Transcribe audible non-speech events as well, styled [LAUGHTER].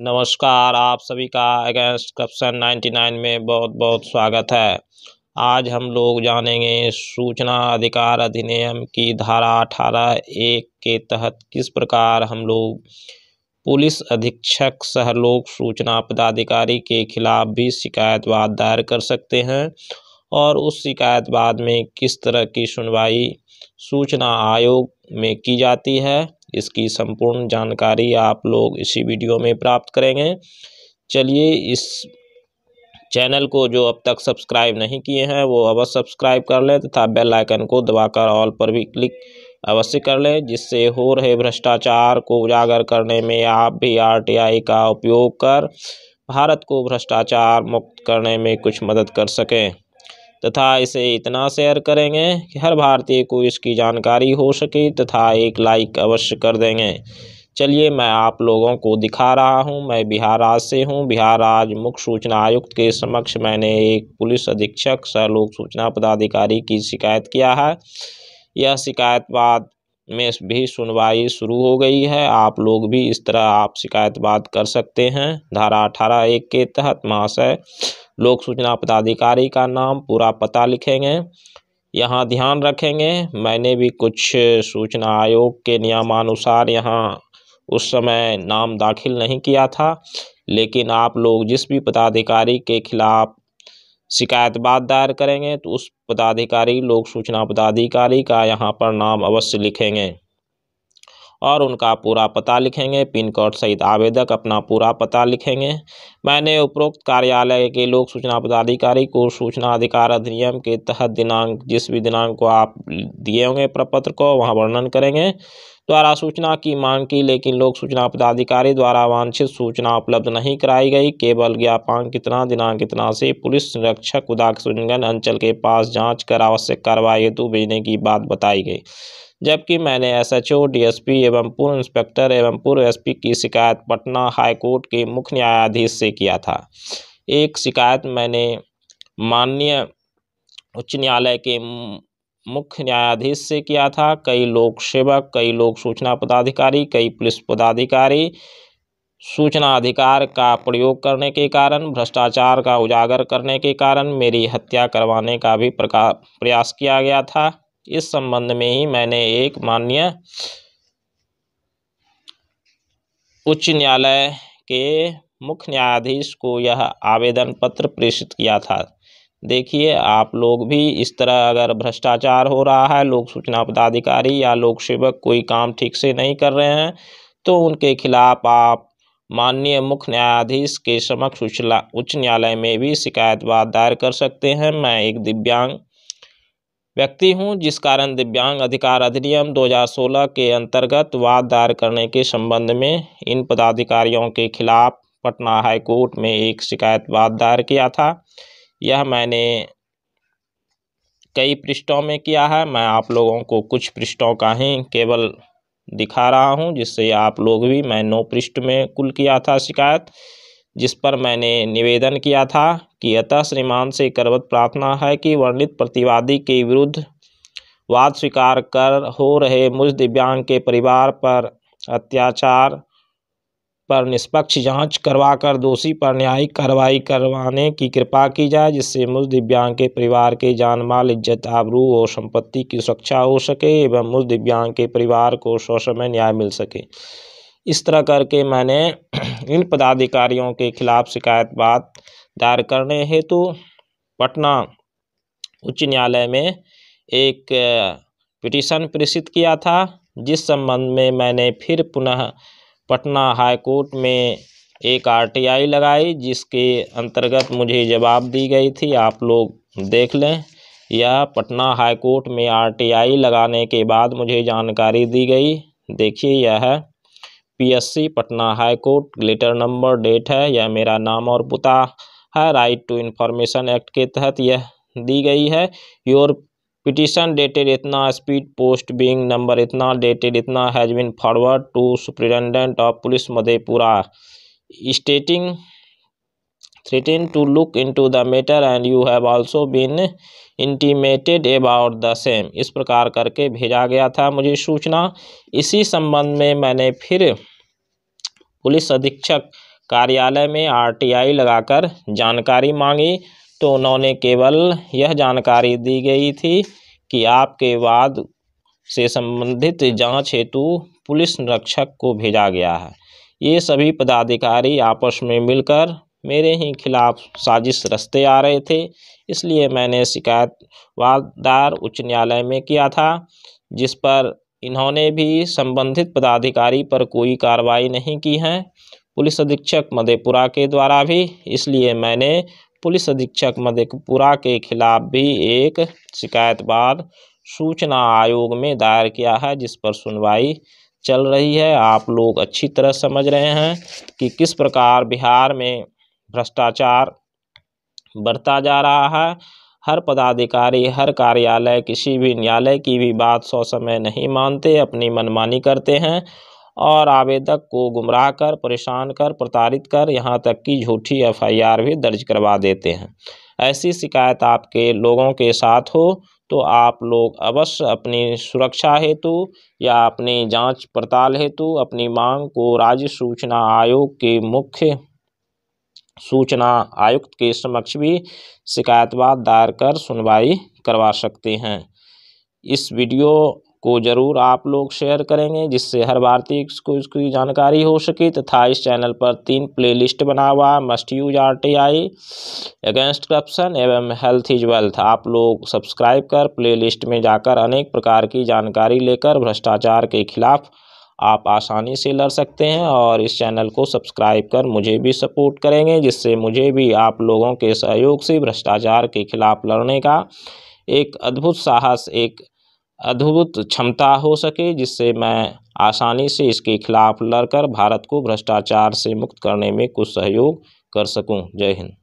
नमस्कार आप सभी का अगेंस्ट करप्शन 99 में बहुत बहुत स्वागत है आज हम लोग जानेंगे सूचना अधिकार अधिनियम की धारा अठारह एक के तहत किस प्रकार हम लोग पुलिस अधीक्षक सहलोक सूचना पदाधिकारी के खिलाफ भी शिकायतवाद दायर कर सकते हैं और उस शिकायतवाद में किस तरह की सुनवाई सूचना आयोग में की जाती है इसकी संपूर्ण जानकारी आप लोग इसी वीडियो में प्राप्त करेंगे चलिए इस चैनल को जो अब तक सब्सक्राइब नहीं किए हैं वो अवश्य सब्सक्राइब कर लें तथा बेल आइकन को दबाकर ऑल पर भी क्लिक अवश्य कर लें जिससे हो रहे भ्रष्टाचार को उजागर करने में आप भी आरटीआई का उपयोग कर भारत को भ्रष्टाचार मुक्त करने में कुछ मदद कर सकें तथा इसे इतना शेयर करेंगे कि हर भारतीय को इसकी जानकारी हो सके तथा एक लाइक अवश्य कर देंगे चलिए मैं आप लोगों को दिखा रहा हूं मैं बिहार राज्य से हूं बिहार राज्य मुख्य सूचना आयुक्त के समक्ष मैंने एक पुलिस अधीक्षक सह लोक सूचना पदाधिकारी की शिकायत किया है यह शिकायत बाद में भी सुनवाई शुरू हो गई है आप लोग भी इस तरह आप शिकायत बात कर सकते हैं धारा अठारह एक के तहत महाशय लोक सूचना पदाधिकारी का नाम पूरा पता लिखेंगे यहाँ ध्यान रखेंगे मैंने भी कुछ सूचना आयोग के नियमानुसार यहाँ उस समय नाम दाखिल नहीं किया था लेकिन आप लोग जिस भी पदाधिकारी के खिलाफ शिकायत बाद दायर करेंगे तो उस पदाधिकारी लोक सूचना पदाधिकारी का यहाँ पर नाम अवश्य लिखेंगे और उनका पूरा पता लिखेंगे पिन कोड सहित आवेदक अपना पूरा पता लिखेंगे मैंने उपरोक्त कार्यालय के लोक सूचना पदाधिकारी को सूचना अधिकार अधिनियम के तहत दिनांक जिस भी दिनांक को आप दिए होंगे प्रपत्र को वहाँ वर्णन करेंगे द्वारा सूचना की मांग की लेकिन लोक सूचना पदाधिकारी द्वारा वांछित सूचना उपलब्ध नहीं कराई गई केवल ज्ञापन कितना दिनांक इतना से पुलिस निरीक्षक उदासगंज अंचल के पास जाँच कर आवश्यक कार्रवाई हेतु भेजने की बात बताई गई जबकि मैंने एसएचओ डीएसपी एवं पूर्व इंस्पेक्टर एवं पूर्व एसपी की शिकायत पटना हाईकोर्ट के मुख्य न्यायाधीश से किया था एक शिकायत मैंने माननीय उच्च न्यायालय के मुख्य न्यायाधीश से किया था कई लोक सेवक कई लोक सूचना पदाधिकारी कई पुलिस पदाधिकारी सूचना अधिकार का प्रयोग करने के कारण भ्रष्टाचार का उजागर करने के कारण मेरी हत्या करवाने का भी प्रयास किया गया था इस संबंध में ही मैंने एक माननीय उच्च न्यायालय के मुख्य न्यायाधीश को यह आवेदन पत्र प्रेषित किया था देखिए आप लोग भी इस तरह अगर भ्रष्टाचार हो रहा है लोक सूचना पदाधिकारी या लोक सेवक कोई काम ठीक से नहीं कर रहे हैं तो उनके खिलाफ आप माननीय मुख्य न्यायाधीश के समक्ष उच्च न्यायालय में भी शिकायतवाद दायर कर सकते हैं मैं एक दिव्यांग व्यक्ति हूं जिस कारण दिव्यांग अधिकार अधिनियम 2016 के अंतर्गत वाद दायर करने के संबंध में इन पदाधिकारियों के खिलाफ पटना हाईकोर्ट में एक शिकायतवाद दायर किया था यह मैंने कई पृष्ठों में किया है मैं आप लोगों को कुछ पृष्ठों का ही केवल दिखा रहा हूं जिससे आप लोग भी मैं नौ पृष्ठ में कुल किया था शिकायत जिस पर मैंने निवेदन किया था कि अतः श्रीमान से करवत प्रार्थना है कि वर्णित प्रतिवादी के विरुद्ध वाद स्वीकार कर हो रहे मुझ दिव्यांग के परिवार पर अत्याचार पर निष्पक्ष जांच करवाकर दोषी पर न्यायिक कार्रवाई करवाने की कृपा की जाए जिससे मुझ दिव्यांग के परिवार के जानमाल इज्जत आबरू और संपत्ति की सुरक्षा हो सके एवं मुझ दिव्यांग के परिवार को ससमय न्याय मिल सके इस तरह करके मैंने [CLEARS THROAT] इन पदाधिकारियों के खिलाफ शिकायत बात दायर करने हेतु तो पटना उच्च न्यायालय में एक पिटीशन प्रेषित किया था जिस संबंध में मैंने फिर पुनः पटना हाई कोर्ट में एक आरटीआई लगाई जिसके अंतर्गत मुझे जवाब दी गई थी आप लोग देख लें यह पटना हाईकोर्ट में आरटीआई लगाने के बाद मुझे जानकारी दी गई देखिए यह है PSC Patna high court letter number date है यह मेरा नाम और पुता है राइट टू इन्फॉर्मेशन एक्ट के तहत यह दी गई है योर पिटीशन डेटेड इतना स्पीड पोस्ट बिंग नंबर इतना डेटेड इतना has been forwarded to superintendent of police Madhepura stating threatened to look into the matter and you have also been intimated about the same इस प्रकार करके भेजा गया था मुझे सूचना इसी संबंध में मैंने फिर पुलिस अधीक्षक कार्यालय में आरटीआई लगाकर जानकारी मांगी तो उन्होंने केवल यह जानकारी दी गई थी कि आपके वाद से संबंधित जांच हेतु पुलिस निरीक्षक को भेजा गया है ये सभी पदाधिकारी आपस में मिलकर मेरे ही खिलाफ साजिश रस्ते आ रहे थे इसलिए मैंने शिकायत वादार उच्च न्यायालय में किया था जिस पर इन्होंने भी संबंधित पदाधिकारी पर कोई कार्रवाई नहीं की है पुलिस अधीक्षक मधेपुरा के द्वारा भी इसलिए मैंने पुलिस अधीक्षक मधेपुरा के खिलाफ भी एक शिकायत बाद सूचना आयोग में दायर किया है जिस पर सुनवाई चल रही है आप लोग अच्छी तरह समझ रहे हैं कि किस प्रकार बिहार में भ्रष्टाचार बढ़ता जा रहा है हर पदाधिकारी हर कार्यालय किसी भी न्यायालय की भी बात सौ समय नहीं मानते अपनी मनमानी करते हैं और आवेदक को गुमराह कर परेशान कर प्रताड़ित कर यहाँ तक कि झूठी एफआईआर भी दर्ज करवा देते हैं ऐसी शिकायत आपके लोगों के साथ हो तो आप लोग अवश्य अपनी सुरक्षा हेतु या अपनी जांच पड़ताल हेतु अपनी मांग को राज्य सूचना आयोग के मुख्य सूचना आयुक्त के समक्ष भी शिकायतवाद दायर कर सुनवाई करवा सकते हैं इस वीडियो को ज़रूर आप लोग शेयर करेंगे जिससे हर भारतीय को इसकी जानकारी हो सके तथा इस चैनल पर तीन प्लेलिस्ट बना हुआ must use R T I against corruption एवं हेल्थ इज वेल्थ आप लोग सब्सक्राइब कर प्लेलिस्ट में जाकर अनेक प्रकार की जानकारी लेकर भ्रष्टाचार के खिलाफ आप आसानी से लड़ सकते हैं और इस चैनल को सब्सक्राइब कर मुझे भी सपोर्ट करेंगे जिससे मुझे भी आप लोगों के सहयोग से भ्रष्टाचार के खिलाफ लड़ने का एक अद्भुत साहस एक अद्भुत क्षमता हो सके जिससे मैं आसानी से इसके खिलाफ लड़कर भारत को भ्रष्टाचार से मुक्त करने में कुछ सहयोग कर सकूं जय हिंद